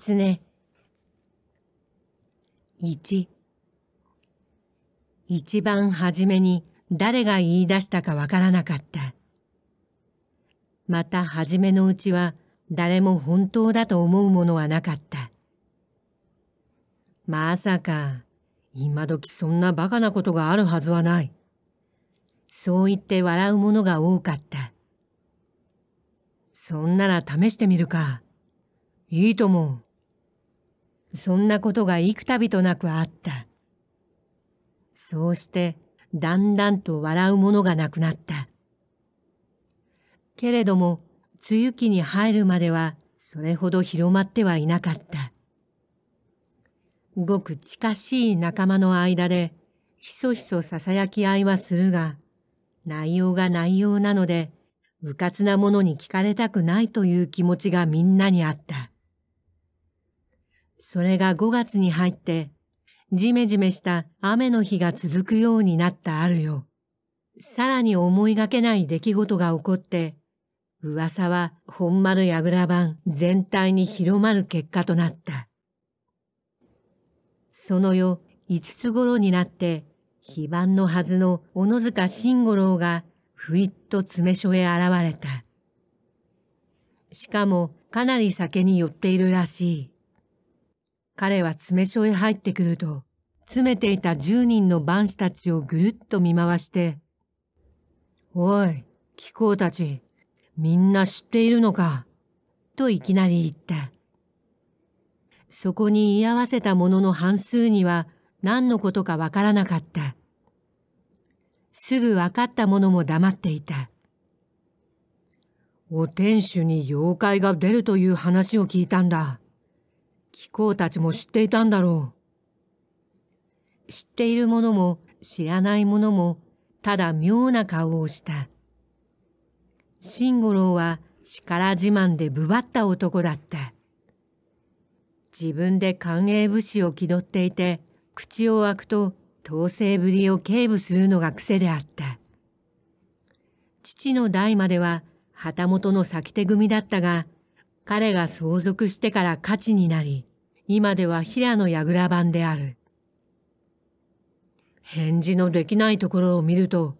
狐一一番初めに誰が言い出したかわからなかった。また初めのうちは誰も本当だと思うものはなかった。まさか、今時そんなバカなことがあるはずはない。そう言って笑うものが多かった。そんなら試してみるか。いいと思う。そんなことが幾度となくあった。そうして、だんだんと笑うものがなくなった。けれども、梅雨期に入るまでは、それほど広まってはいなかった。ごく近しい仲間の間で、ひそひそ囁き合いはするが、内容が内容なので、うかつなものに聞かれたくないという気持ちがみんなにあった。それが5月に入って、じめじめした雨の日が続くようになったあるよ。さらに思いがけない出来事が起こって、噂は本丸やぐら版全体に広まる結果となった。その夜、5つ頃になって、非番のはずの小野塚慎五郎が、ふいっと詰め所へ現れた。しかも、かなり酒に寄っているらしい。彼は詰め所へ入ってくると、詰めていた10人の番士たちをぐるっと見回して、おい、貴公たち、みんな知っているのか、といきなり言った。そこに居合わせた者の半数には何のことかわからなかった。すぐ分かった者も黙っていた。お天守に妖怪が出るという話を聞いたんだ。貴公たちも知っていたんだろう。知っている者も知らない者もただ妙な顔をした。慎五郎は力自慢でぶばった男だった。自分で官営武士を気取っていて、口を開くと統制ぶりを警部するのが癖であった。父の代までは旗本の先手組だったが、彼が相続してから価値になり、今では平野櫓版である。返事のできないところを見ると、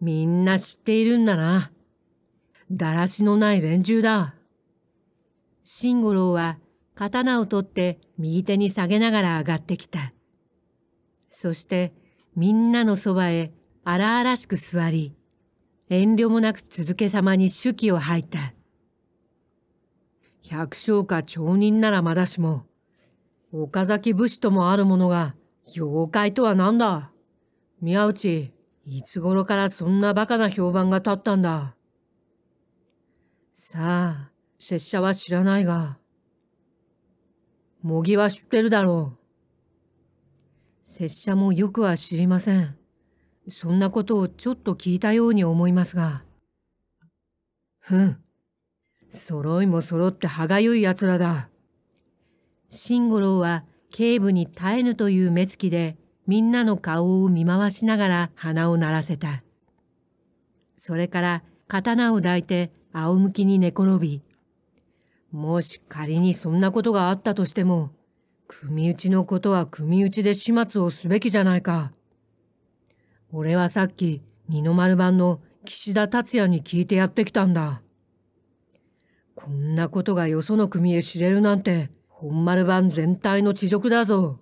みんな知っているんだな。だらしのない連中だ。慎五郎は刀を取って右手に下げながら上がってきた。そしてみんなのそばへ荒々しく座り、遠慮もなく続けさまに手記を吐いた。百姓か町人ならまだしも、岡崎武士ともあるものが、妖怪とは何だ宮内、いつ頃からそんな馬鹿な評判が立ったんださあ、拙者は知らないが、模擬は知ってるだろう。拙者もよくは知りません。そんなことをちょっと聞いたように思いますが。ふん。揃いも揃って歯がゆい奴らだ。ゴ五郎は警部に耐えぬという目つきでみんなの顔を見回しながら鼻を鳴らせた。それから刀を抱いて仰向きに寝転び、もし仮にそんなことがあったとしても、組打ちのことは組打ちで始末をすべきじゃないか。俺はさっき二の丸版の岸田達也に聞いてやってきたんだ。こんなことがよその組へ知れるなんて本丸版全体の恥辱だぞ。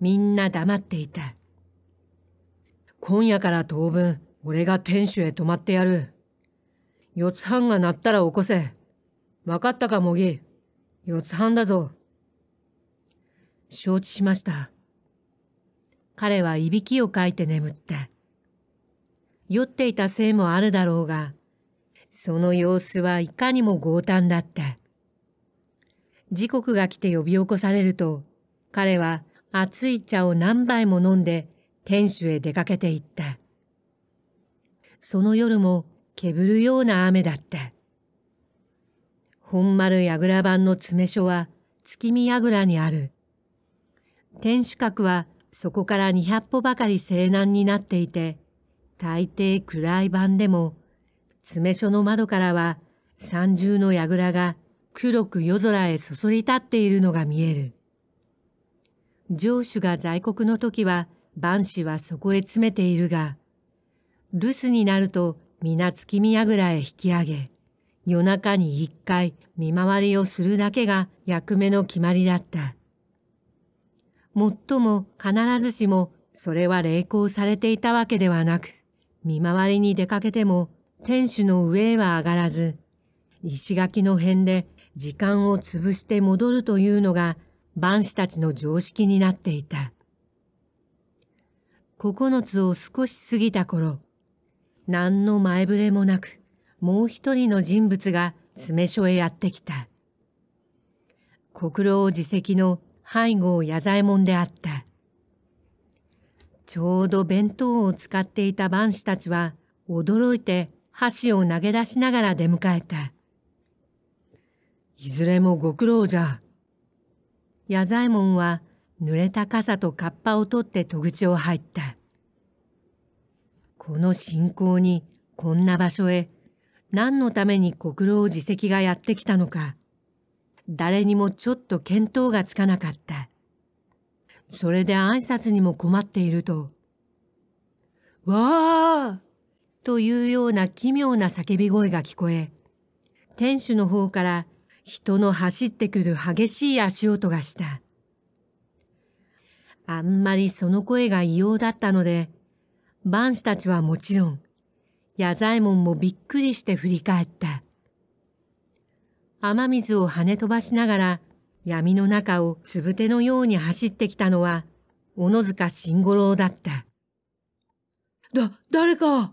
みんな黙っていた。今夜から当分、俺が天守へ泊まってやる。四つ半が鳴ったら起こせ。分かったか、茂木。四つ半だぞ。承知しました。彼はいびきをかいて眠った。酔っていたせいもあるだろうが、その様子はいかにも強胆だった。時刻が来て呼び起こされると、彼は熱い茶を何杯も飲んで店主へ出かけていった。その夜もけぶるような雨だった。本丸櫓版の詰所は月見櫓にある。天守閣はそこから二百歩ばかり西南になっていて、大抵暗い晩でも詰所の窓からは三重の櫓が黒く夜空へそそり立っているのが見える。城主が在国の時は万氏はそこへ詰めているが、留守になると皆月見櫓へ引き上げ、夜中に一回見回りをするだけが役目の決まりだった。もっとも必ずしもそれは励行されていたわけではなく、見回りに出かけても天守の上へは上がらず、石垣の辺で時間を潰して戻るというのが、万士たちの常識になっていた。9つを少し過ぎた頃、何の前触れもなく、もう一人の人物が詰め所へやってきた。国老自責の背後を矢左衛門であった。ちょうど弁当を使っていた万士たちは驚いて箸を投げ出しながら出迎えた。いずれもご苦労じゃ。矢左衛門は濡れた傘とカッパを取って戸口を入った。この信仰にこんな場所へ何のために国老自責がやってきたのか、誰にもちょっと見当がつかなかった。それで挨拶にも困っていると。わあというような奇妙な叫び声が聞こえ、店主の方から人の走ってくる激しい足音がした。あんまりその声が異様だったので、万子たちはもちろん、矢左衛門もびっくりして振り返った。雨水を跳ね飛ばしながら、闇の中をつぶてのように走ってきたのは、小野塚慎五郎だった。だ、誰か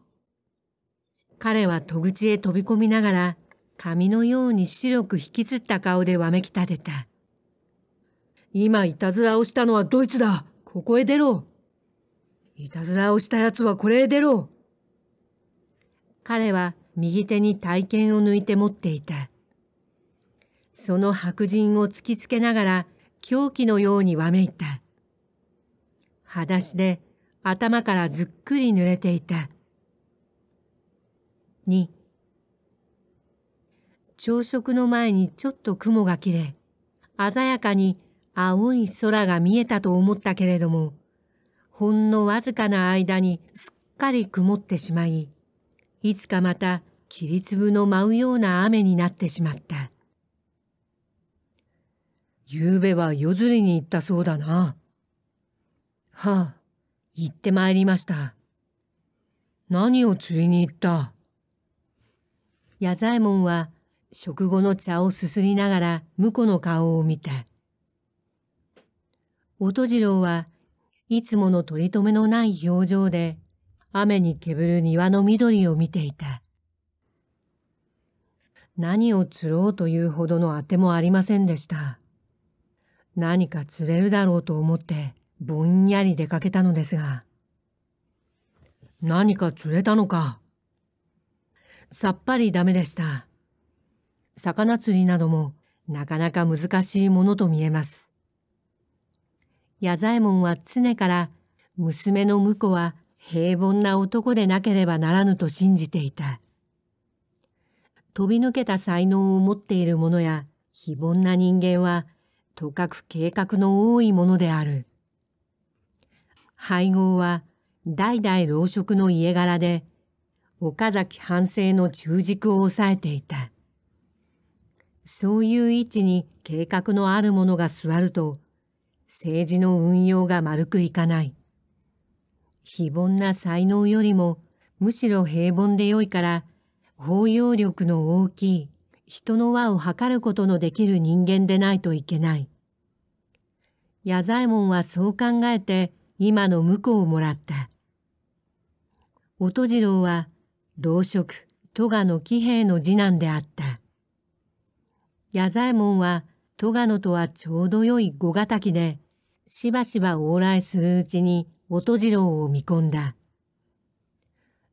彼は戸口へ飛び込みながら紙のように白く引きつった顔でわめき立てた。今いたずらをしたのはドイツだここへ出ろいたずらをした奴はこれへ出ろ彼は右手に体剣を抜いて持っていた。その白人を突きつけながら狂気のようにわめいた。裸足で頭からずっくり濡れていた。2朝食の前にちょっと雲が切れ鮮やかに青い空が見えたと思ったけれどもほんのわずかな間にすっかり曇ってしまいいつかまた霧粒の舞うような雨になってしまった夕べは夜釣りに行ったそうだなはあ行ってまいりました何を釣りに行った矢左衛門は食後の茶をすすりながら婿の顔を見た。音次郎はいつもの取り留めのない表情で雨にけぶる庭の緑を見ていた。何を釣ろうというほどのあてもありませんでした。何か釣れるだろうと思ってぼんやり出かけたのですが。何か釣れたのかさっぱりダメでした。魚釣りなどもなかなか難しいものと見えます。矢左衛門は常から娘の婿は平凡な男でなければならぬと信じていた。飛び抜けた才能を持っている者や非凡な人間はとかく計画の多いものである。配合は代々老職の家柄で岡崎反省の中軸を抑えていた。そういう位置に計画のある者が座ると、政治の運用が丸くいかない。非凡な才能よりも、むしろ平凡でよいから、包容力の大きい、人の輪を測ることのできる人間でないといけない。矢左衛門はそう考えて、今の婿をもらった。音次郎は、老職戸賀の騎兵の次男であった矢左衛門は戸賀のとはちょうどよい五ヶ滝でしばしば往来するうちに音次郎を見込んだ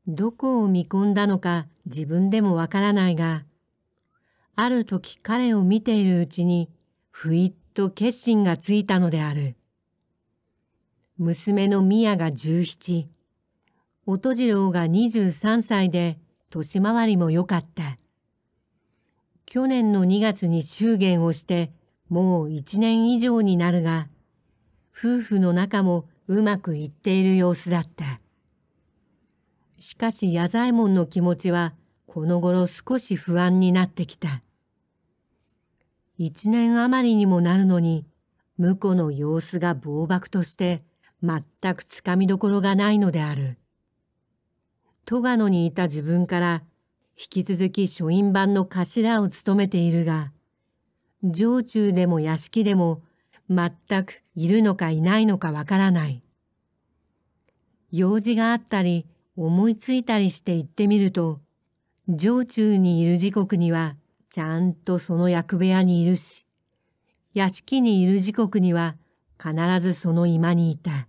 どこを見込んだのか自分でもわからないがある時彼を見ているうちにふいっと決心がついたのである娘の宮が十七音次郎が23歳で年回りも良かった。去年の2月に祝言をしてもう1年以上になるが、夫婦の仲もうまくいっている様子だった。しかし矢左衛門の気持ちはこの頃少し不安になってきた。1年余りにもなるのに、婿の様子が暴漠として全くつかみどころがないのである。戸賀野にいた自分から引き続き書院版の頭を務めているが、城中でも屋敷でも全くいるのかいないのかわからない。用事があったり思いついたりして行ってみると、城中にいる時刻にはちゃんとその役部屋にいるし、屋敷にいる時刻には必ずその居間にいた。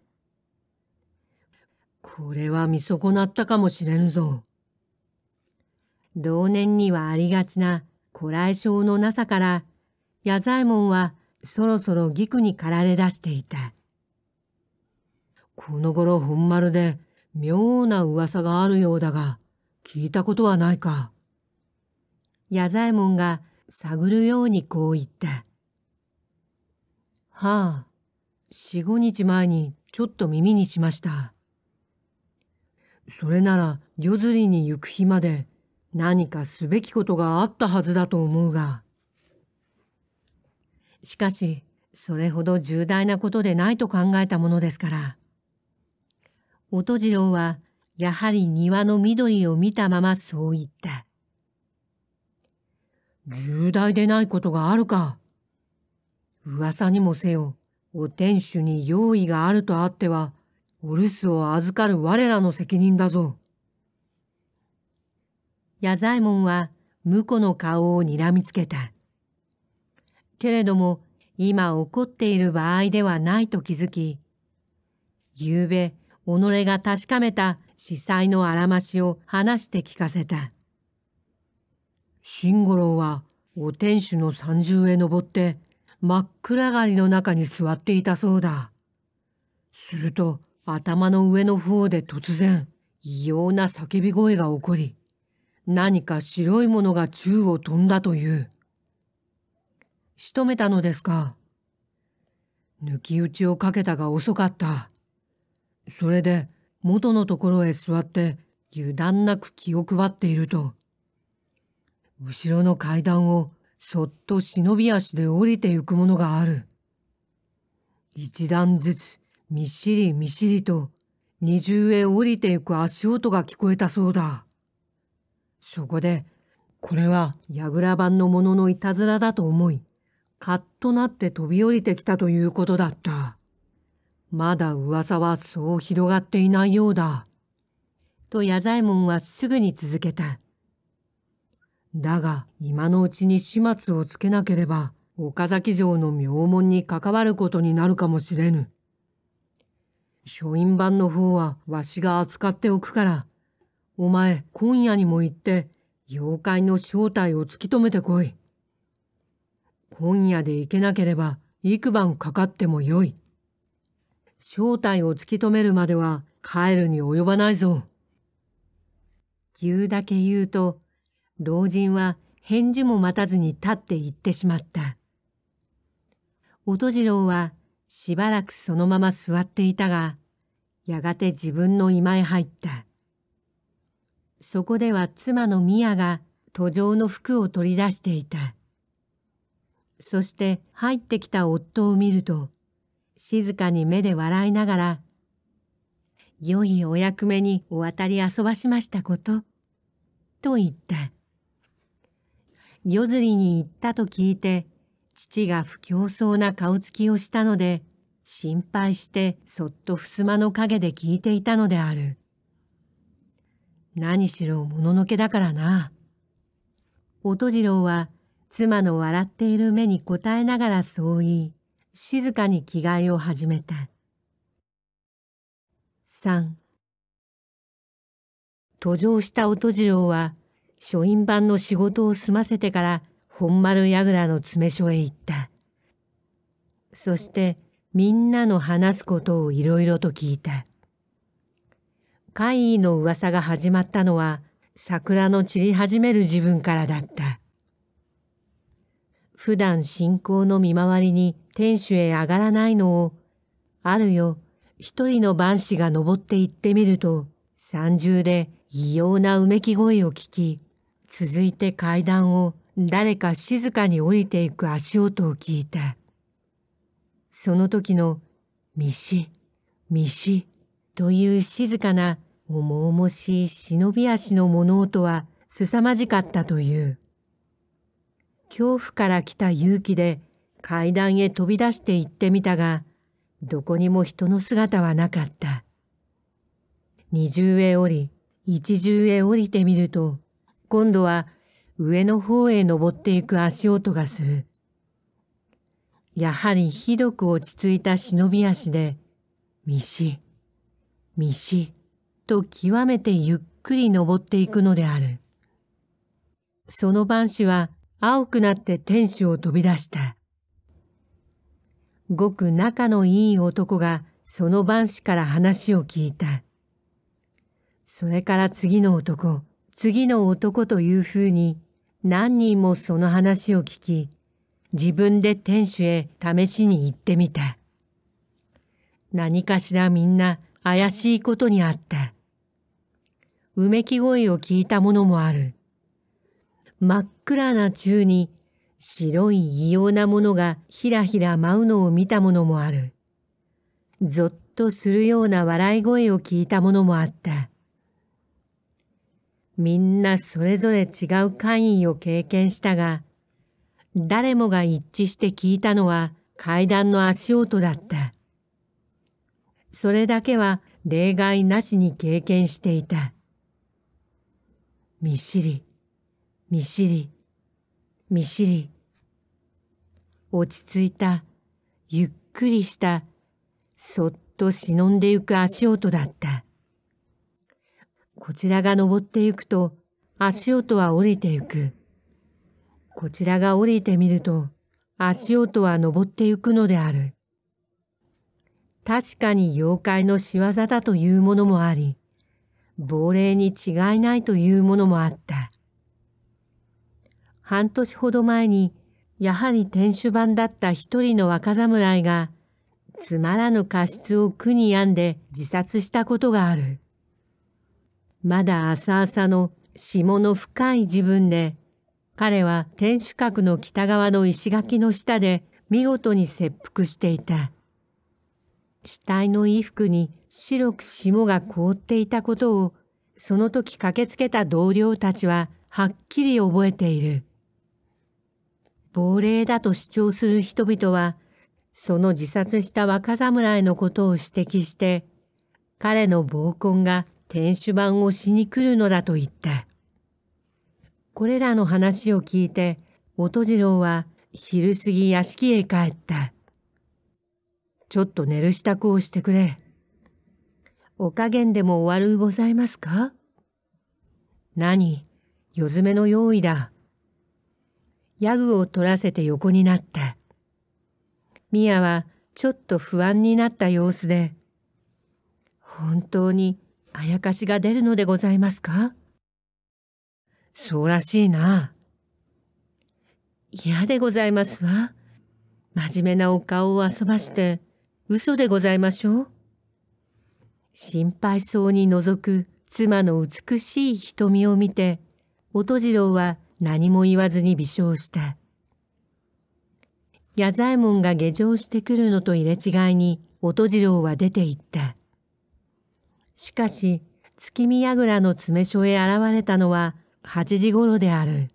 これは見損なったかもしれぬぞ。同年にはありがちな古来性のなさから、矢左衛門はそろそろ義句に駆られ出していた。この頃本丸で妙な噂があるようだが、聞いたことはないか。矢左衛門が探るようにこう言った。はあ、四五日前にちょっと耳にしました。それなら夜釣りに行く日まで何かすべきことがあったはずだと思うが。しかし、それほど重大なことでないと考えたものですから。音次郎は、やはり庭の緑を見たままそう言った。重大でないことがあるか。噂にもせよ、お天守に用意があるとあっては、お留守を預かる我らの責任だぞ。矢左衛門は婿の顔をにらみつけた。けれども今怒っている場合ではないと気づき、ゆうべ己が確かめた司祭のあらましを話して聞かせた。慎五郎はお天守の三重へ登って真っ暗がりの中に座っていたそうだ。すると頭の上の方で突然、異様な叫び声が起こり、何か白いものが宙を飛んだという。仕留めたのですか。抜き打ちをかけたが遅かった。それで元のところへ座って油断なく気を配っていると、後ろの階段をそっと忍び足で降りてゆくものがある。一段ずつみっしりみっしりと二重へ降りていく足音が聞こえたそうだ。そこで、これは櫓版の者のいたずらだと思い、カッとなって飛び降りてきたということだった。まだ噂はそう広がっていないようだ。と矢左衛門はすぐに続けた。だが今のうちに始末をつけなければ岡崎城の名門に関わることになるかもしれぬ。書院版の方はわしが扱っておくから、お前今夜にも行って妖怪の正体を突き止めてこい。今夜で行けなければ幾晩かかってもよい。正体を突き止めるまでは帰るに及ばないぞ。言うだけ言うと、老人は返事も待たずに立って行ってしまった。音次郎はしばらくそのまま座っていたが、やがて自分の居間へ入った。そこでは妻のミアが途上の服を取り出していた。そして入ってきた夫を見ると、静かに目で笑いながら、良いお役目にお渡り遊ばしましたこと、と言った。夜釣りに行ったと聞いて、父が不況そうな顔つきをしたので、心配してそっと襖の陰で聞いていたのである。何しろもののけだからな。音次郎は妻の笑っている目に応えながらそう言い、静かに着替えを始めた。三。途上した音次郎は、書院版の仕事を済ませてから本丸櫓の詰め所へ行った。そしてみんなの話すことをいろいろと聞いた。怪異の噂が始まったのは桜の散り始める自分からだった。普段信仰の見回りに天守へ上がらないのを、あるよ、一人の番士が登って行ってみると、三重で異様なうめき声を聞き、続いて階段を誰か静かに降りていく足音を聞いた。その時の、みし、という静かな、重々しい忍び足の物音は凄まじかったという。恐怖から来た勇気で階段へ飛び出して行ってみたが、どこにも人の姿はなかった。二重へ降り、一重へ降りてみると、今度は上の方へ登っていく足音がする。やはりひどく落ち着いた忍び足で、みし、みし、と極めてゆっくり登っていくのである。その晩子は青くなって天守を飛び出した。ごく仲のいい男がその晩子から話を聞いた。それから次の男、次の男というふうに何人もその話を聞き、自分で店主へ試しに行ってみた。何かしらみんな怪しいことにあった。うめき声を聞いたものもある。真っ暗な宙に白い異様なものがひらひら舞うのを見たものもある。ぞっとするような笑い声を聞いたものもあった。みんなそれぞれ違う会員を経験したが、誰もが一致して聞いたのは階段の足音だった。それだけは例外なしに経験していた。みしり、みしり、みしり。落ち着いた、ゆっくりした、そっと忍んでゆく足音だった。こちらが登ってゆくと、足音は降りてゆく。こちらが降りてみると、足音は登ってゆくのである。確かに妖怪の仕業だというものもあり、亡霊に違いないというものもあった。半年ほど前に、やはり天守番だった一人の若侍が、つまらぬ過失を苦に病んで自殺したことがある。まだ浅朝の霜の深い自分で、彼は天守閣の北側の石垣の下で見事に切腹していた。死体の衣服に白く霜が凍っていたことを、その時駆けつけた同僚たちははっきり覚えている。亡霊だと主張する人々は、その自殺した若侍のことを指摘して、彼の暴婚が天守板をしに来るのだと言った。これらの話を聞いて、音次郎は昼過ぎ屋敷へ帰った。ちょっと寝る支度をしてくれ。お加減でも終わるございますか何夜詰めの用意だ。ヤグを取らせて横になった。ミアはちょっと不安になった様子で、本当にあやかしが出るのでございますかそうらしいな。嫌でございますわ。真面目なお顔を遊ばして嘘でございましょう。心配そうに覗く妻の美しい瞳を見て、音次郎は何も言わずに微笑した。矢左衛門が下城してくるのと入れ違いに音次郎は出て行った。しかし、月見櫓の詰め所へ現れたのは8時頃である。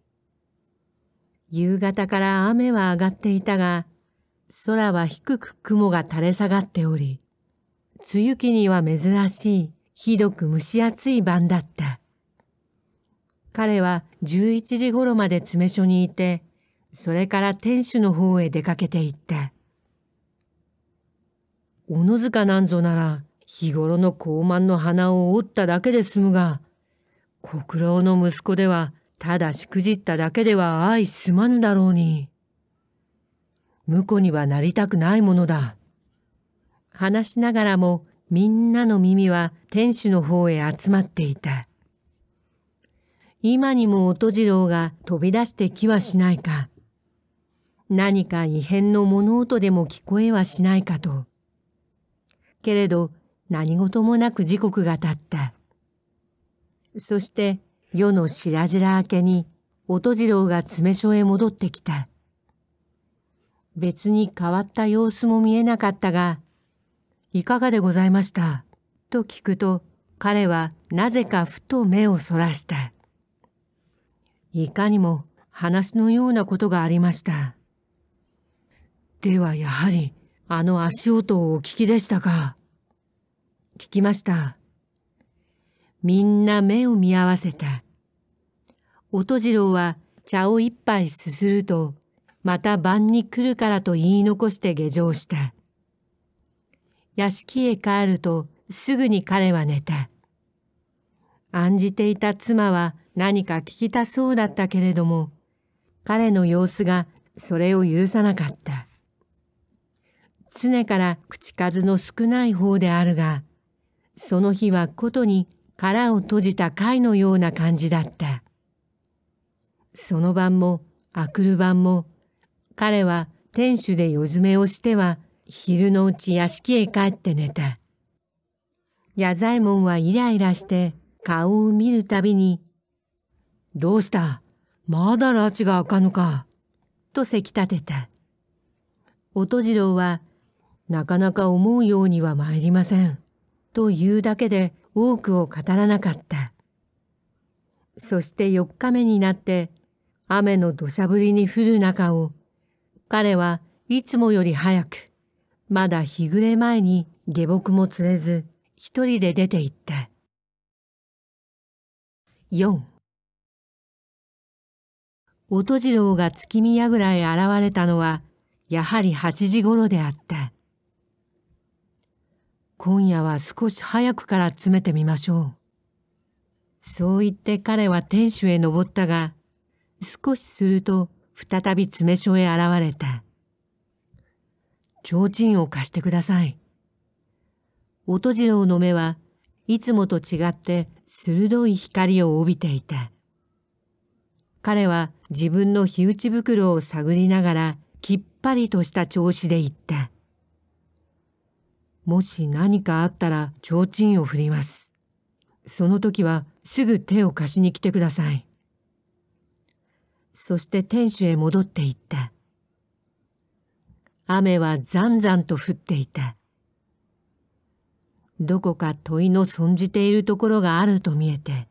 夕方から雨は上がっていたが、空は低く雲が垂れ下がっており、梅雨期には珍しい、ひどく蒸し暑い晩だった。彼は11時頃まで詰め所にいて、それから天守の方へ出かけていった。小野塚なんぞなら、日頃の高慢の鼻を折っただけで済むが、国老の息子では、ただしくじっただけでは相すまぬだろうに。婿にはなりたくないものだ。話しながらも、みんなの耳は天守の方へ集まっていた。今にも音次郎が飛び出してきはしないか。何か異変の物音でも聞こえはしないかと。けれど、何事もなく時刻が経った。そして夜の白々明けに音次郎が詰め所へ戻ってきた。別に変わった様子も見えなかったが、いかがでございましたと聞くと彼はなぜかふと目をそらした。いかにも話のようなことがありました。ではやはりあの足音をお聞きでしたか。聞きました。みんな目を見合わせた。音次郎は茶を一杯すすると、また晩に来るからと言い残して下城した。屋敷へ帰るとすぐに彼は寝た。案じていた妻は何か聞きたそうだったけれども、彼の様子がそれを許さなかった。常から口数の少ない方であるが、その日はことに殻を閉じた貝のような感じだった。その晩も、あくる晩も、彼は天守で夜詰めをしては、昼のうち屋敷へ帰って寝た。矢左衛門はイライラして顔を見るたびに、どうしたまだ拉致が開かぬか。とせき立てた。音次郎は、なかなか思うようには参りません。というだけで多くを語らなかった。そして4日目になって雨の土砂降りに降る中を彼はいつもより早くまだ日暮れ前に下僕も釣れず一人で出て行った。四。音次郎が月見櫓へ現れたのはやはり八時頃であった。今夜は少し早くから詰めてみましょう。そう言って彼は天守へ登ったが、少しすると再び詰め所へ現れた。提灯を貸してください。音次郎の目はいつもと違って鋭い光を帯びていた。彼は自分の火打ち袋を探りながらきっぱりとした調子で言った。もし何かあったら提灯を振ります。その時はすぐ手を貸しに来てください。そして天守へ戻っていった。雨はざんざんと降っていた。どこか問いの存じているところがあると見えて、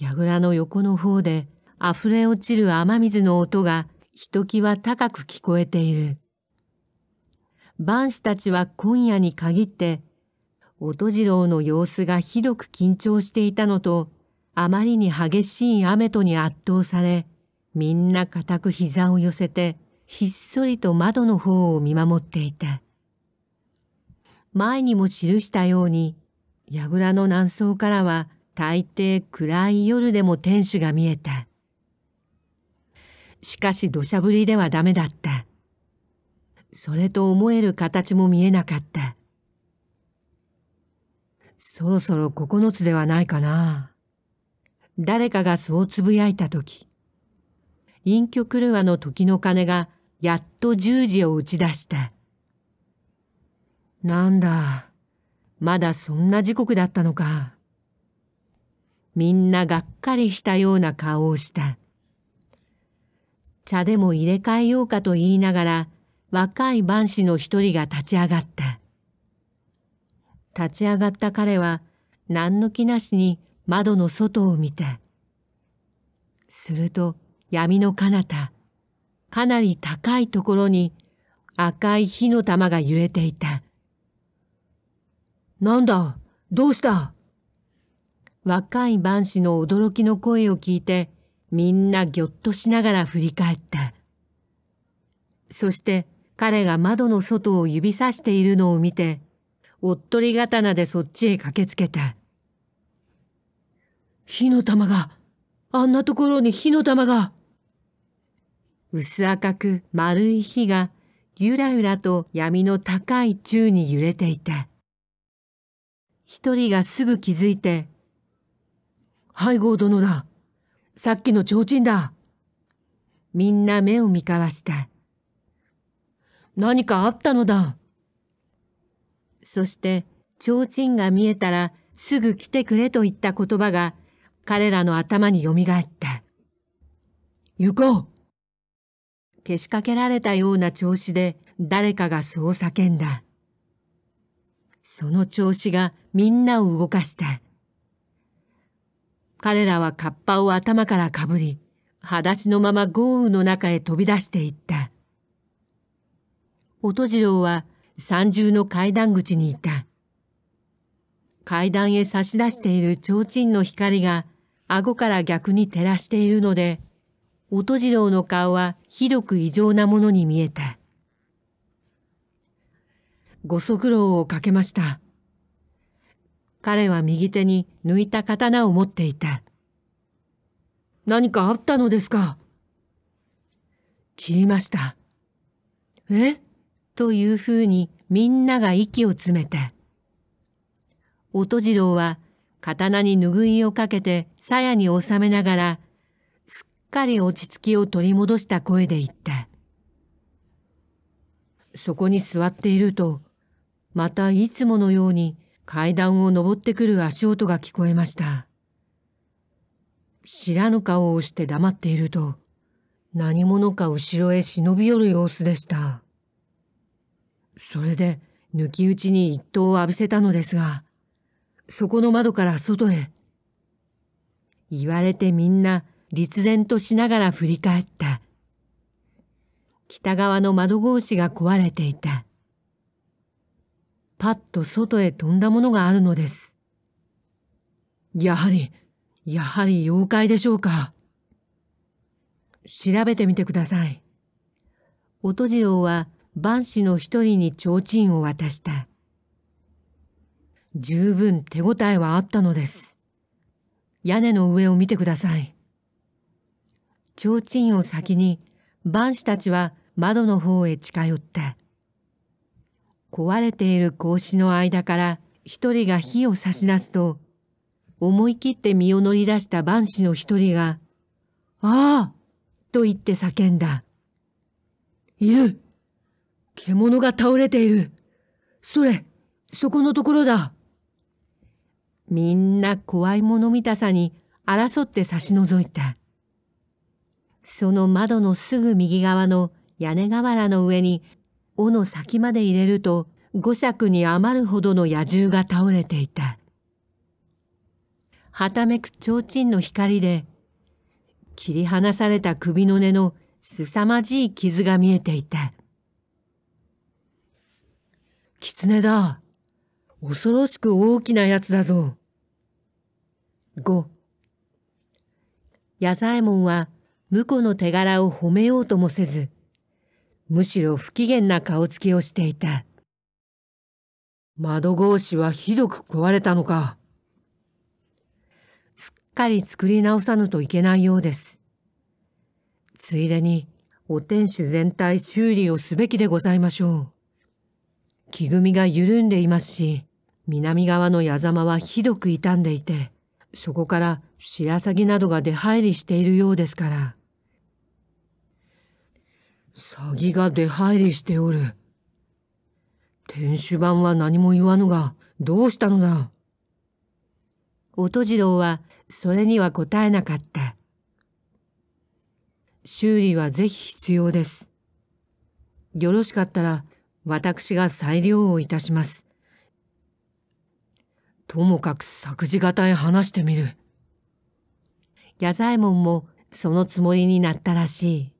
櫓の横の方で溢れ落ちる雨水の音がひときわ高く聞こえている。万士たちは今夜に限って、音次郎の様子がひどく緊張していたのと、あまりに激しい雨とに圧倒され、みんな固く膝を寄せて、ひっそりと窓の方を見守っていた。前にも記したように、櫓の南層からは大抵暗い夜でも天守が見えた。しかし土砂降りではダメだった。それと思える形も見えなかった。そろそろ九つではないかな。誰かがそうつぶやいたとき、隠居狂わの時の鐘がやっと十時を打ち出した。なんだ、まだそんな時刻だったのか。みんながっかりしたような顔をした。茶でも入れ替えようかと言いながら、若い万士の一人が立ち上がった。立ち上がった彼は何の気なしに窓の外を見た。すると闇の彼方、かなり高いところに赤い火の玉が揺れていた。なんだどうした若い万士の驚きの声を聞いて、みんなぎょっとしながら振り返った。そして、彼が窓の外を指さしているのを見て、おっとり刀でそっちへ駆けつけた。火の玉が、あんなところに火の玉が。薄赤く丸い火が、ゆらゆらと闇の高い宙に揺れていた。一人がすぐ気づいて、背後殿だ。さっきの提灯だ。みんな目を見交わした。何かあったのだ。そして、提灯が見えたらすぐ来てくれといった言葉が彼らの頭によみがえった。行こうけしかけられたような調子で誰かがそう叫んだ。その調子がみんなを動かした。彼らはカッパを頭からかぶり、裸足のまま豪雨の中へ飛び出していった。音次郎は三重の階段口にいた。階段へ差し出している提灯の光が顎から逆に照らしているので、音次郎の顔はひどく異常なものに見えた。ご足労をかけました。彼は右手に抜いた刀を持っていた。何かあったのですか切りました。えというふうにみんなが息を詰めて。音次郎は刀に拭いをかけて鞘に収めながら、すっかり落ち着きを取り戻した声で言った。そこに座っていると、またいつものように階段を登ってくる足音が聞こえました。知らぬ顔をして黙っていると、何者か後ろへ忍び寄る様子でした。それで抜き打ちに一刀を浴びせたのですが、そこの窓から外へ。言われてみんな立然としながら振り返った。北側の窓格子が壊れていた。パッと外へ飛んだものがあるのです。やはり、やはり妖怪でしょうか。調べてみてください。音次郎は万死の一人に提灯を渡した。十分手応えはあったのです。屋根の上を見てください。提灯を先に、万死たちは窓の方へ近寄った。壊れている格子の間から一人が火を差し出すと、思い切って身を乗り出した万死の一人が、ああと言って叫んだ。いう獣が倒れている。それ、そこのところだ。みんな怖いもの見たさに争って差し除いた。その窓のすぐ右側の屋根瓦の上に、尾の先まで入れると、五尺に余るほどの野獣が倒れていた。はためく提灯の光で、切り離された首の根のすさまじい傷が見えていた。狐だ。恐ろしく大きなやつだぞ。5矢左衛門は婿の手柄を褒めようともせず、むしろ不機嫌な顔つきをしていた。窓格子はひどく壊れたのか。すっかり作り直さぬといけないようです。ついでに、お天守全体修理をすべきでございましょう。木組みが緩んでいますし、南側の矢沢はひどく傷んでいて、そこから白鷺などが出入りしているようですから。詐欺が出入りしておる。天守板は何も言わぬが、どうしたのだ音次郎は、それには答えなかった。修理はぜひ必要です。よろしかったら、私が裁量をいたします。ともかく作事方へ話してみる。矢左衛門もそのつもりになったらしい。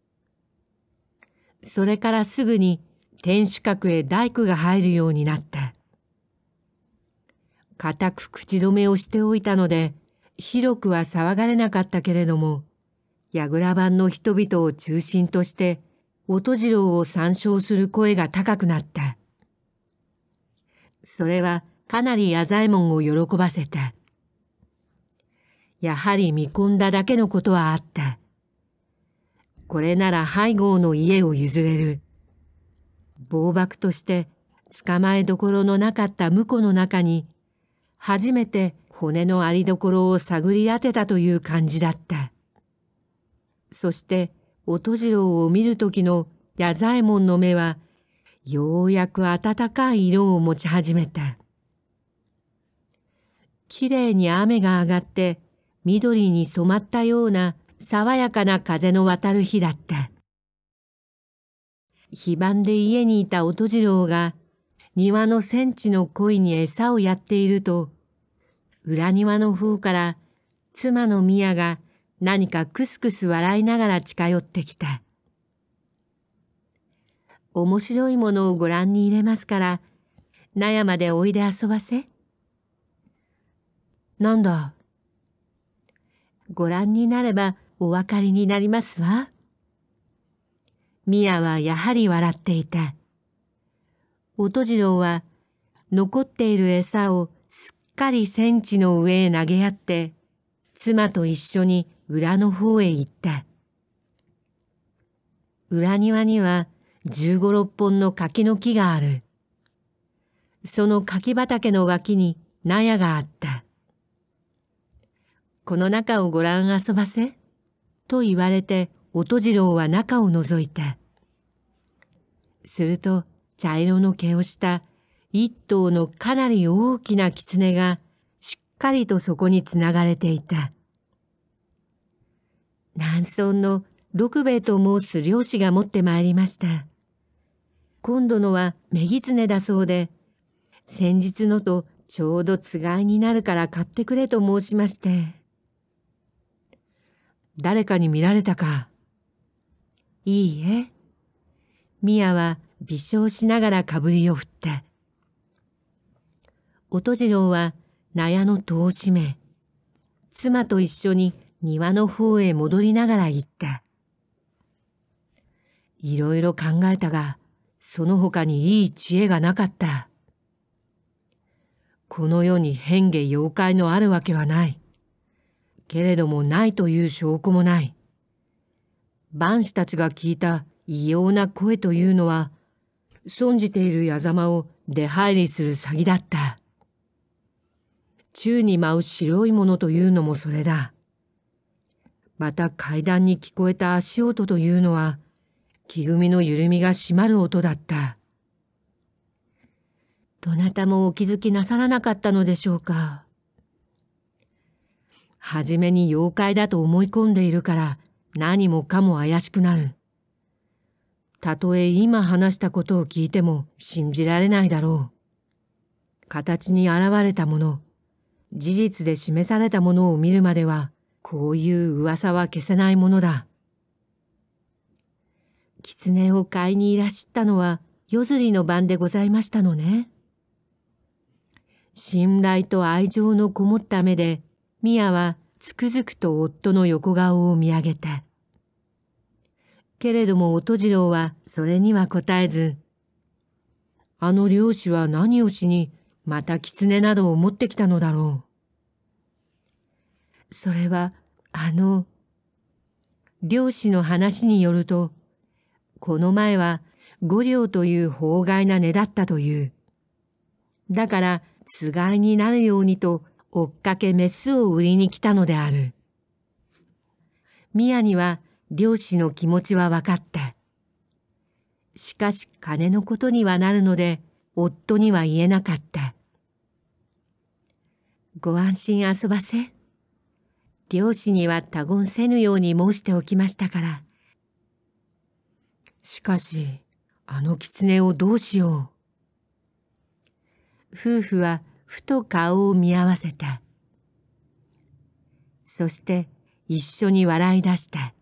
それからすぐに天守閣へ大工が入るようになった。固く口止めをしておいたので、広くは騒がれなかったけれども、櫓版の人々を中心として音次郎を参照する声が高くなった。それはかなり矢左衛門を喜ばせた。やはり見込んだだけのことはあった。これなら背後の家を譲れる。暴爆として捕まえどころのなかった婿の中に、初めて骨のありどころを探り当てたという感じだった。そして音次郎を見る時の矢左衛門の目は、ようやく暖かい色を持ち始めた。きれいに雨が上がって、緑に染まったような爽やかな風の渡る日だった。非番で家にいた音次郎が、庭の戦地の恋に餌をやっていると、裏庭の方から妻の宮が何かクスクス笑いながら近寄ってきた。面白いものをご覧に入れますから、納屋までおいで遊ばせ。なんだ。ご覧になればお分かりになりますわ。ミアはやはり笑っていた。音次郎は残っている餌をすっかり戦地の上へ投げ合って、妻と一緒に裏の方へ行った。裏庭には十五六本の柿の木がある。その柿畑の脇に納屋があった。この中をご覧遊ばせ。と言われて、音次郎は中を覗いた。すると、茶色の毛をした一頭のかなり大きな狐が、しっかりとそこにつながれていた。南村の六兵衛と申す漁師が持ってまいりました。今度のは目狐だそうで、先日のとちょうどつがいになるから買ってくれと申しまして。誰かに見られたか。いいえ。宮は微笑しながらかぶりを振った。音次郎は納屋の戸を閉め、妻と一緒に庭の方へ戻りながら言った。いろいろ考えたが、その他にいい知恵がなかった。この世に変化妖怪のあるわけはない。けれどもないという証拠もない。万死たちが聞いた異様な声というのは、損じている矢ざまを出入りする詐欺だった。宙に舞う白いものというのもそれだ。また階段に聞こえた足音というのは、木組みの緩みが閉まる音だった。どなたもお気づきなさらなかったのでしょうか。はじめに妖怪だと思い込んでいるから何もかも怪しくなる。たとえ今話したことを聞いても信じられないだろう。形に現れたもの、事実で示されたものを見るまではこういう噂は消せないものだ。狐を買いにいらっしゃったのは夜釣りの晩でございましたのね。信頼と愛情のこもった目で、ミアはつくづくと夫の横顔を見上げた。けれども音次郎はそれには答えず、あの漁師は何をしにまた狐などを持ってきたのだろう。それは、あの、漁師の話によると、この前は五両という法外な値だったという。だから、つがいになるようにと、追っかけメスを売りに来たのである。宮には漁師の気持ちは分かった。しかし金のことにはなるので、夫には言えなかった。ご安心遊ばせ。漁師には他言せぬように申しておきましたから。しかし、あの狐をどうしよう。夫婦はふと顔を見合わせた。そして一緒に笑い出した。